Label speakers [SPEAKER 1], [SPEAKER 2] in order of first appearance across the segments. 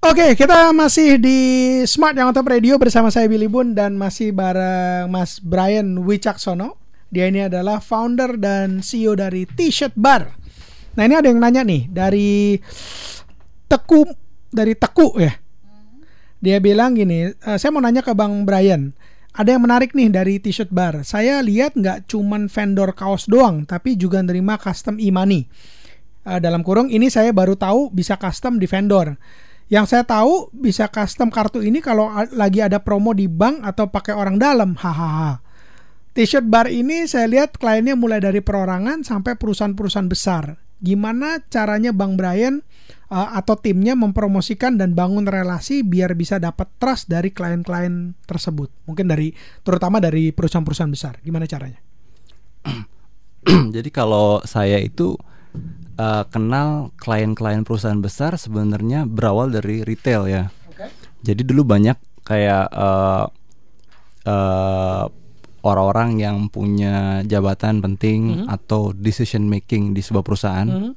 [SPEAKER 1] Oke, okay, kita masih di Smart yang Otop Radio bersama saya Billy Bun dan masih bareng Mas Brian Wicaksono. Dia ini adalah founder dan CEO dari T-shirt Bar. Nah, ini ada yang nanya nih dari Teku dari Teku ya. Dia bilang gini, eh, saya mau nanya ke Bang Brian. Ada yang menarik nih dari T-shirt Bar. Saya lihat nggak cuman vendor kaos doang, tapi juga nerima custom e dalam kurung ini saya baru tahu bisa custom di vendor yang saya tahu bisa custom kartu ini kalau lagi ada promo di bank atau pakai orang dalam. Hahaha. T-shirt bar ini saya lihat kliennya mulai dari perorangan sampai perusahaan-perusahaan besar. Gimana caranya Bang Brian uh, atau timnya mempromosikan dan bangun relasi biar bisa dapat trust dari klien-klien tersebut? Mungkin dari terutama dari perusahaan-perusahaan besar. Gimana caranya?
[SPEAKER 2] Jadi kalau saya itu uh, kenal klien-klien perusahaan besar sebenarnya berawal dari retail ya. Okay. Jadi dulu banyak kayak uh, uh, orang-orang yang punya jabatan penting mm -hmm. atau decision making di sebuah perusahaan, mm -hmm.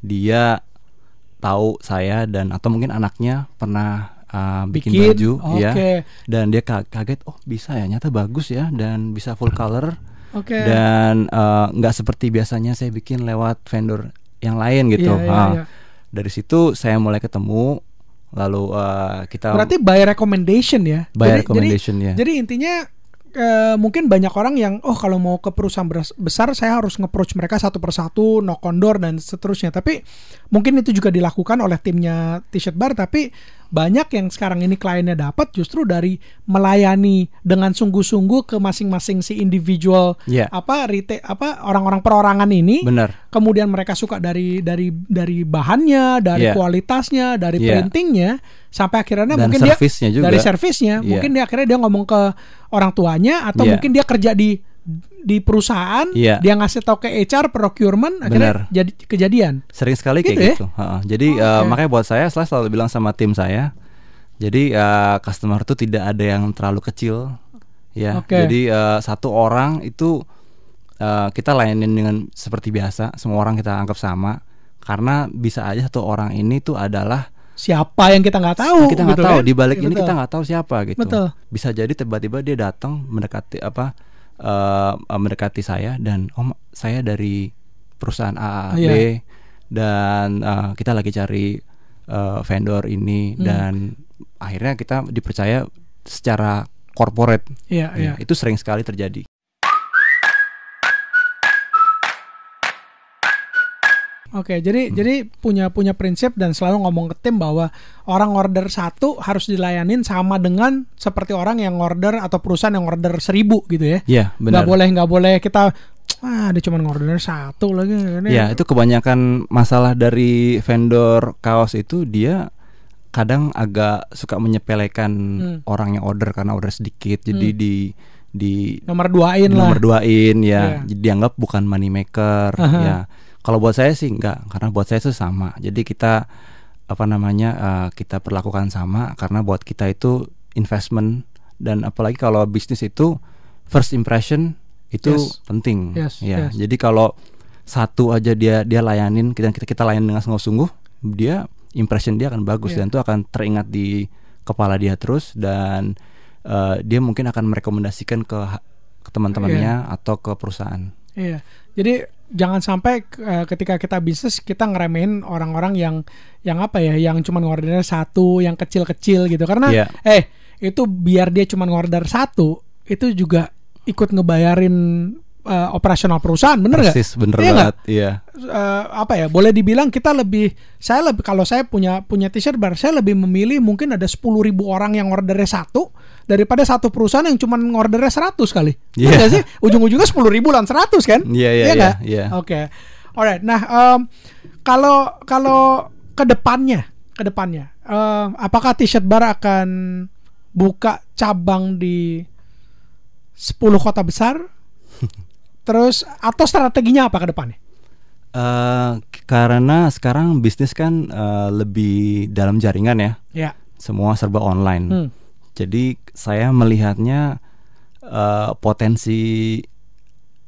[SPEAKER 2] dia tahu saya dan atau mungkin anaknya pernah uh, bikin, bikin baju, okay. ya, dan dia kaget, oh bisa ya, nyata bagus ya, dan bisa full color. Okay. Dan nggak uh, seperti biasanya saya bikin lewat vendor yang lain gitu. Yeah, iya, iya, yeah, yeah. Dari situ saya mulai ketemu lalu uh, kita Berarti
[SPEAKER 1] by recommendation ya. By jadi, recommendation jadi, ya. Jadi intinya e, mungkin banyak orang yang oh kalau mau ke perusahaan besar saya harus nge mereka satu persatu, no condor dan seterusnya. Tapi mungkin itu juga dilakukan oleh timnya T-shirt Bar tapi banyak yang sekarang ini kliennya dapat justru dari melayani dengan sungguh-sungguh ke masing-masing si individual yeah. apa rite apa orang-orang perorangan ini. Bener. Kemudian mereka suka dari dari dari bahannya, dari yeah. kualitasnya, dari yeah. printingnya sampai akhirnya Dan mungkin dia juga. dari servisnya yeah. mungkin dia akhirnya dia ngomong ke orang tuanya atau yeah. mungkin dia kerja di di perusahaan yeah. dia ngasih tau ke HR procurement akhirnya Bener. jadi kejadian sering sekali gitu kayak ya? gitu
[SPEAKER 2] uh, jadi oh, eh, okay. makanya buat saya saya selalu bilang sama tim saya jadi uh, customer itu tidak ada yang terlalu kecil ya okay. jadi uh, satu orang itu uh, kita layanin dengan seperti biasa semua orang kita anggap sama karena bisa aja satu orang ini tuh adalah
[SPEAKER 1] siapa yang kita nggak tahu. Nah, kita nggak gitu tahu kan? di balik ya, ini gitu. kita nggak
[SPEAKER 2] tahu siapa gitu. Betul. Bisa jadi tiba-tiba dia datang mendekati apa uh, mendekati saya dan om oh, saya dari perusahaan A, A oh, iya. B dan uh, kita lagi cari uh, vendor ini hmm. dan akhirnya kita dipercaya secara corporate. Iya, ya, iya. Itu sering sekali terjadi.
[SPEAKER 1] Oke, okay, jadi hmm. jadi punya punya prinsip dan selalu ngomong ke tim bahwa orang order satu harus dilayanin sama dengan seperti orang yang order atau perusahaan yang order seribu gitu ya. Iya, benar. Gak boleh nggak boleh kita ah dia cuma ngorder satu lagi. Iya itu
[SPEAKER 2] kebanyakan masalah dari vendor kaos itu dia kadang agak suka menyepelekan hmm. orang yang order karena order sedikit jadi hmm. di di nomor duain lah nomor duain ya yeah. jadi dianggap bukan money maker -huh. ya kalau buat saya sih enggak, karena buat saya itu sama. Jadi kita apa namanya uh, kita perlakukan sama karena buat kita itu investment dan apalagi kalau bisnis itu first impression itu yes. penting. Yes, ya. Yes. Jadi kalau satu aja dia dia layanin kita kita, kita layanin dengan sungguh-sungguh, dia impression dia akan bagus yeah. dan itu akan teringat di kepala dia terus dan uh, dia mungkin akan merekomendasikan ke, ke teman-temannya yeah. atau ke perusahaan.
[SPEAKER 1] Iya. Yeah. Jadi jangan sampai uh, ketika kita bisnis kita ngeremehin orang-orang yang yang apa ya yang cuma ngordernya satu yang kecil-kecil gitu karena yeah. eh itu biar dia cuma ngorder satu itu juga ikut ngebayarin uh, operasional perusahaan bener nggak? Persis gak? bener iya banget. Gak? Iya. Uh, apa ya? Boleh dibilang kita lebih saya lebih kalau saya punya punya t-shirt bar saya lebih memilih mungkin ada sepuluh ribu orang yang ordernya satu daripada satu perusahaan yang cuma ngordernya 100 kali. Iya yeah. sih? Ujung-ujungnya 10 ribu lan 100 kan? Iya iya iya. iya, iya. Oke. Alright. Nah, um, kalau kalau ke depannya, ke depannya. Um, apakah T-shirt bar akan buka cabang di 10 kota besar? Terus atau strateginya apa ke depannya?
[SPEAKER 2] Uh, karena sekarang bisnis kan uh, lebih dalam jaringan ya. Yeah. Semua serba online. Hmm. Jadi saya melihatnya uh, potensi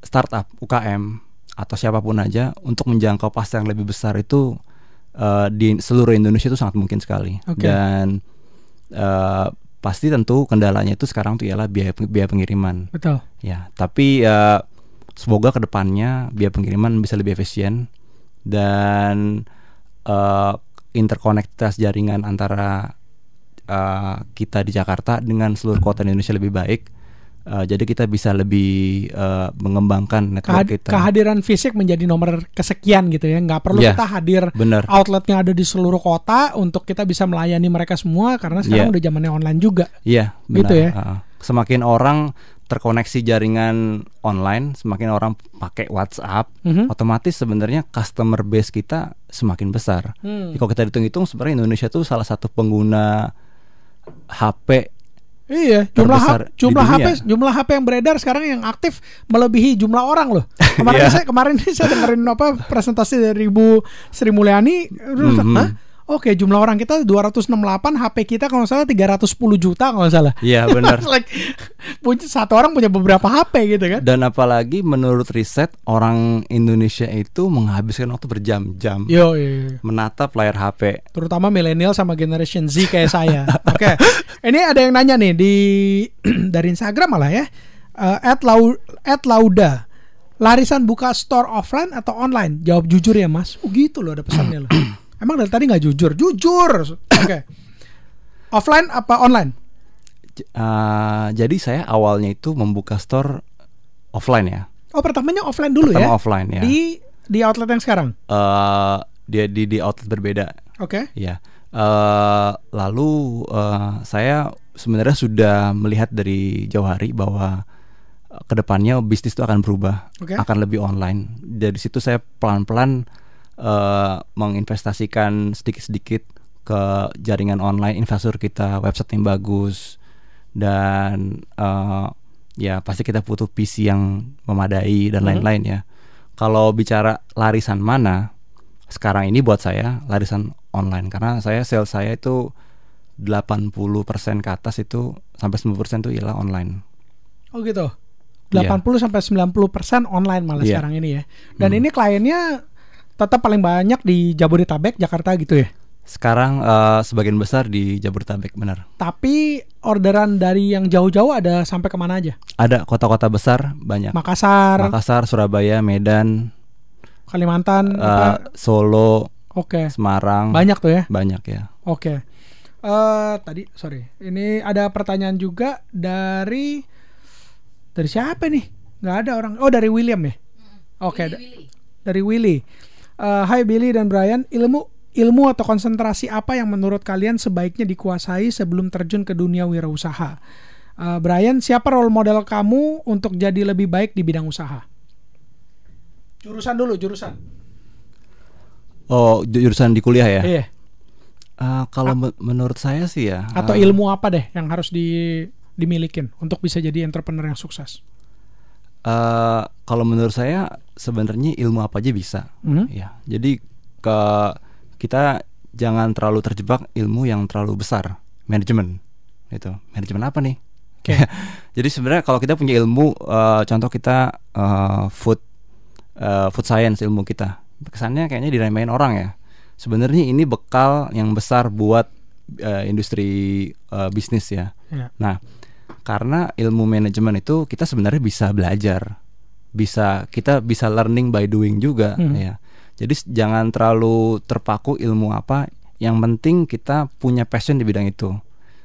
[SPEAKER 2] startup UKM atau siapapun aja untuk menjangkau pasar yang lebih besar itu uh, di seluruh Indonesia itu sangat mungkin sekali okay. dan uh, pasti tentu kendalanya itu sekarang tuh ialah biaya biaya pengiriman betul ya tapi uh, semoga kedepannya biaya pengiriman bisa lebih efisien dan uh, interkonektivitas jaringan antara uh, kita di Jakarta dengan seluruh kota di Indonesia lebih baik. Uh, jadi kita bisa lebih uh, mengembangkan network Kehad kita. Kehadiran
[SPEAKER 1] fisik menjadi nomor kesekian gitu ya, nggak perlu yeah, kita hadir. Bener. Outletnya ada di seluruh kota untuk kita bisa melayani mereka semua karena iya. sekarang yeah. udah zamannya online juga. Iya,
[SPEAKER 2] yeah, gitu benar. Gitu ya. Uh, semakin orang terkoneksi jaringan online, semakin orang pakai WhatsApp, mm -hmm. otomatis sebenarnya customer base kita semakin besar. Hmm. kalau kita hitung-hitung, sebenarnya Indonesia tuh salah satu pengguna HP
[SPEAKER 1] Iya, jumlah HP, jumlah HP, jumlah HP yang beredar sekarang yang aktif melebihi jumlah orang loh. Kemarin yeah. saya kemarin saya dengerin apa presentasi dari Ibu Sri Mulyani, mm -hmm. Oke, okay, jumlah orang kita 268, HP kita kalau salah 310 juta kalau salah. Iya, benar. like, satu orang punya beberapa HP gitu kan.
[SPEAKER 2] Dan apalagi menurut riset orang Indonesia itu menghabiskan waktu berjam-jam
[SPEAKER 1] yo, yo,
[SPEAKER 2] menatap layar HP.
[SPEAKER 1] Terutama milenial sama generation Z kayak saya. Oke. Okay. Ini ada yang nanya nih di dari Instagram malah ya. Uh, at, lau, at Lauda. Larisan buka store offline atau online? Jawab jujur ya, Mas. Oh, gitu loh ada pesannya loh. Emang dari tadi nggak jujur? Jujur. Oke. Okay. Offline apa online?
[SPEAKER 2] uh, jadi saya awalnya itu membuka store offline ya.
[SPEAKER 1] Oh, pertamanya offline dulu Pertama ya? offline ya. Di di outlet yang sekarang?
[SPEAKER 2] Uh, eh, dia di di outlet berbeda. Oke. Okay. Ya. Uh, eh, lalu uh, saya sebenarnya sudah melihat dari jauh hari bahwa kedepannya bisnis itu akan berubah, okay. akan lebih online. Dari situ saya pelan-pelan uh, menginvestasikan sedikit-sedikit ke jaringan online investor kita, website yang bagus dan uh, ya pasti kita butuh PC yang memadai dan mm-hmm. lain-lain ya. Kalau bicara larisan mana sekarang ini buat saya larisan online karena saya sales saya itu 80% ke atas itu sampai 90% itu ialah online.
[SPEAKER 1] Oh gitu. 80 iya. yeah. sampai 90% online malah yeah. sekarang ini ya. Dan hmm. ini kliennya tetap paling banyak di Jabodetabek, Jakarta gitu ya?
[SPEAKER 2] Sekarang uh, sebagian besar di Jabodetabek benar.
[SPEAKER 1] Tapi orderan dari yang jauh-jauh ada sampai kemana aja?
[SPEAKER 2] Ada kota-kota besar banyak. Makassar. Makassar, Surabaya, Medan.
[SPEAKER 1] Kalimantan. Uh,
[SPEAKER 2] Solo. Oke. Okay. Semarang. Banyak tuh ya? Banyak ya.
[SPEAKER 1] Oke. Okay. Uh, eh, tadi sorry, ini ada pertanyaan juga dari dari siapa nih? Gak ada orang. Oh dari William ya? Oke. Okay. Dari Willy uh, Hai Billy dan Brian, ilmu ilmu atau konsentrasi apa yang menurut kalian sebaiknya dikuasai sebelum terjun ke dunia wirausaha? Uh, Brian, siapa role model kamu untuk jadi lebih baik di bidang usaha? Jurusan dulu, jurusan.
[SPEAKER 2] Oh, jurusan di kuliah ya? Iya. Uh, kalau A menurut saya sih ya. Atau uh,
[SPEAKER 1] ilmu apa deh yang harus di dimilikin untuk bisa jadi entrepreneur yang sukses?
[SPEAKER 2] Uh, kalau menurut saya sebenarnya ilmu apa aja bisa. Mm-hmm. Ya. Jadi ke kita jangan terlalu terjebak ilmu yang terlalu besar. Manajemen itu. Manajemen apa nih? Okay. Jadi sebenarnya kalau kita punya ilmu uh, contoh kita uh, food uh, food science ilmu kita. Kesannya kayaknya diremehin orang ya. Sebenarnya ini bekal yang besar buat uh, industri uh, bisnis ya. Yeah. Nah, karena ilmu manajemen itu kita sebenarnya bisa belajar bisa kita bisa learning by doing juga hmm. ya jadi jangan terlalu terpaku ilmu apa yang penting kita punya passion di bidang itu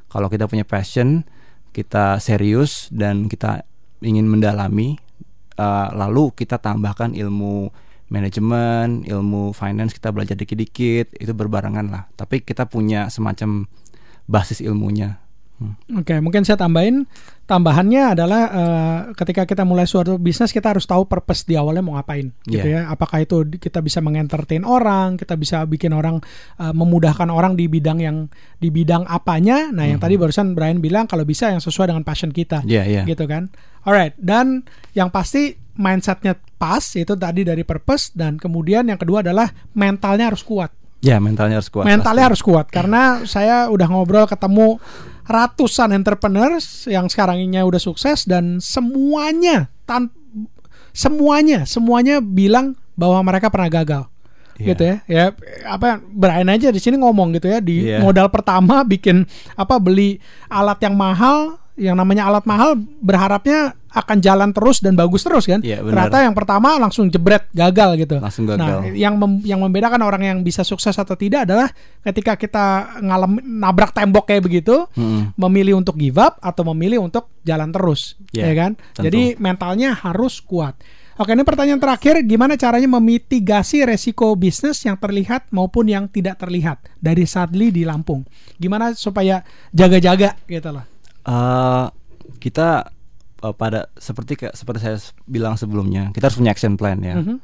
[SPEAKER 2] kalau kita punya passion kita serius dan kita ingin mendalami uh, lalu kita tambahkan ilmu manajemen ilmu finance kita belajar dikit-dikit itu berbarengan lah tapi kita punya semacam basis ilmunya
[SPEAKER 1] Oke, okay, mungkin saya tambahin tambahannya adalah uh, ketika kita mulai suatu bisnis kita harus tahu purpose di awalnya mau ngapain gitu iya. ya. Apakah itu kita bisa mengentertain orang, kita bisa bikin orang uh, memudahkan orang di bidang yang di bidang apanya. Nah, yang hmm. tadi barusan Brian bilang kalau bisa yang sesuai dengan passion kita. Yeah, yeah. Gitu kan. Alright, dan yang pasti mindsetnya pas itu tadi dari purpose dan kemudian yang kedua adalah mentalnya harus kuat
[SPEAKER 2] Ya mentalnya harus kuat. Mentalnya pasti.
[SPEAKER 1] harus kuat karena saya udah ngobrol ketemu ratusan entrepreneurs yang sekarang ini udah sukses dan semuanya tan semuanya semuanya bilang bahwa mereka pernah gagal. Yeah. gitu ya ya apa Brian aja di sini ngomong gitu ya di yeah. modal pertama bikin apa beli alat yang mahal yang namanya alat mahal berharapnya akan jalan terus dan bagus terus kan. Ya, benar. Ternyata yang pertama langsung jebret gagal gitu. Langsung gagal. Nah, yang mem yang membedakan orang yang bisa sukses atau tidak adalah ketika kita ngalem nabrak tembok kayak begitu, hmm. memilih untuk give up atau memilih untuk jalan terus, ya, ya kan? Tentu. Jadi mentalnya harus kuat. Oke, ini pertanyaan terakhir, gimana caranya memitigasi resiko bisnis yang terlihat maupun yang tidak terlihat dari Sadli di Lampung? Gimana supaya jaga-jaga gitu loh?
[SPEAKER 2] Uh, kita uh, pada seperti kayak seperti saya bilang sebelumnya, kita harus punya action plan ya. Mm-hmm.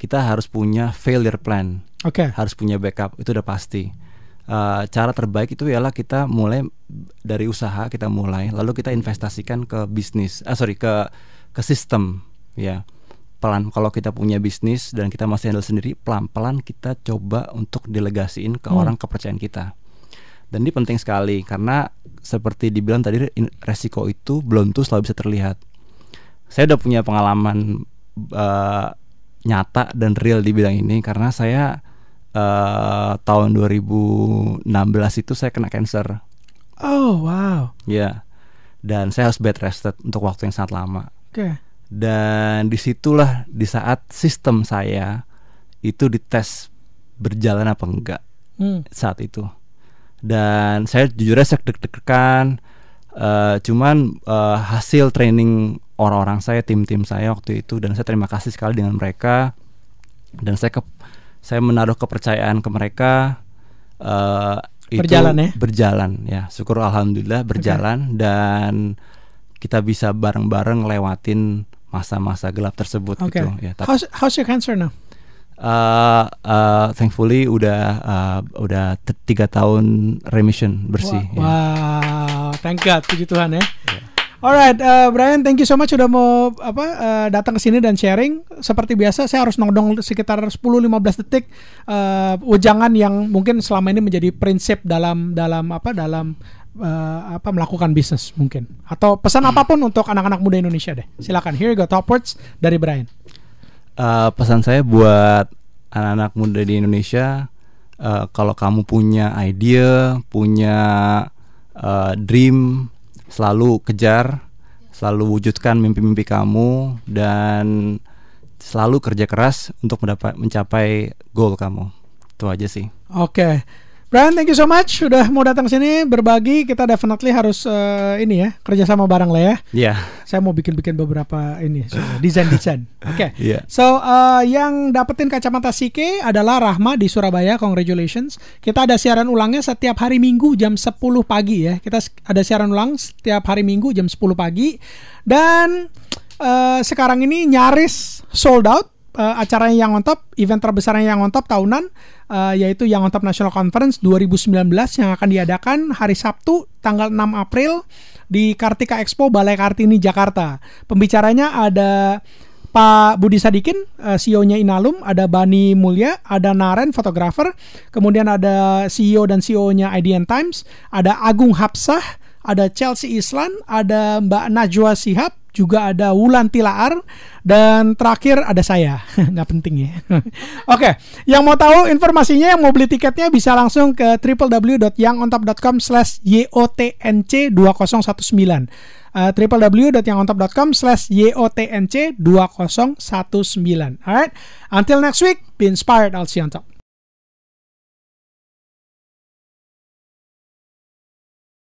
[SPEAKER 2] Kita harus punya failure plan. Oke. Okay. Harus punya backup itu udah pasti. Uh, cara terbaik itu ialah kita mulai dari usaha kita mulai, lalu kita investasikan ke bisnis. Ah sorry ke ke sistem ya. Pelan kalau kita punya bisnis dan kita masih handle sendiri, pelan-pelan kita coba untuk delegasiin ke hmm. orang kepercayaan kita. Dan ini penting sekali karena seperti dibilang tadi resiko itu belum tuh selalu bisa terlihat. Saya udah punya pengalaman uh, nyata dan real di bidang ini karena saya uh, tahun 2016 itu saya kena cancer.
[SPEAKER 1] Oh wow.
[SPEAKER 2] Ya. Yeah. Dan saya harus bed rested untuk waktu yang sangat lama. Oke. Okay. Dan disitulah di saat sistem saya itu dites berjalan apa enggak hmm. saat itu dan saya jujur saya deg-degan uh, cuman uh, hasil training orang-orang saya tim-tim saya waktu itu dan saya terima kasih sekali dengan mereka dan saya ke saya menaruh kepercayaan ke mereka uh, berjalan ya? berjalan ya syukur alhamdulillah berjalan okay. dan kita bisa bareng-bareng lewatin masa-masa gelap tersebut okay. gitu ya. Tapi, how's,
[SPEAKER 1] how's your cancer now?
[SPEAKER 2] uh, uh, thankfully udah uh, udah tiga tahun remission bersih.
[SPEAKER 1] Wow, yeah. Ya. wow. thank God, puji Tuhan ya. Yeah. Alright, uh, Brian, thank you so much sudah mau apa uh, datang ke sini dan sharing. Seperti biasa, saya harus nongdong sekitar 10-15 detik uh, ujangan yang mungkin selama ini menjadi prinsip dalam dalam apa dalam uh, apa melakukan bisnis mungkin atau pesan hmm. apapun untuk anak-anak muda Indonesia deh. Silakan. Here you go, top words dari Brian
[SPEAKER 2] uh, pesan saya buat anak-anak muda di Indonesia uh, kalau kamu punya ide, punya uh, dream, selalu kejar, selalu wujudkan mimpi-mimpi kamu dan selalu kerja keras untuk mendapat mencapai goal kamu. Itu aja sih.
[SPEAKER 1] Oke. Okay. Brian, thank you so much sudah mau datang sini berbagi. Kita definitely harus uh, ini ya kerjasama bareng lah ya. Iya. Yeah. Saya mau bikin-bikin beberapa ini desain-desain. Oke. Okay. Iya. Yeah. So uh, yang dapetin kacamata Sike adalah Rahma di Surabaya. Congratulations. Kita ada siaran ulangnya setiap hari Minggu jam 10 pagi ya. Kita ada siaran ulang setiap hari Minggu jam 10 pagi dan uh, sekarang ini nyaris sold out uh, eh, acaranya yang on top, event terbesarnya yang on top tahunan uh, yaitu yang on top National Conference 2019 yang akan diadakan hari Sabtu tanggal 6 April di Kartika Expo Balai Kartini Jakarta. Pembicaranya ada Pak Budi Sadikin, eh, CEO-nya Inalum, ada Bani Mulya, ada Naren, fotografer, kemudian ada CEO dan CEO-nya IDN Times, ada Agung Hapsah, ada Chelsea Island, ada Mbak Najwa Sihab, juga ada Wulan Tilaar dan terakhir ada saya nggak penting ya oke okay. yang mau tahu informasinya yang mau beli tiketnya bisa langsung ke www.yangontop.com slash yotnc 2019 uh, www.yangontop.com slash yotnc 2019 alright until next week be inspired I'll see you on top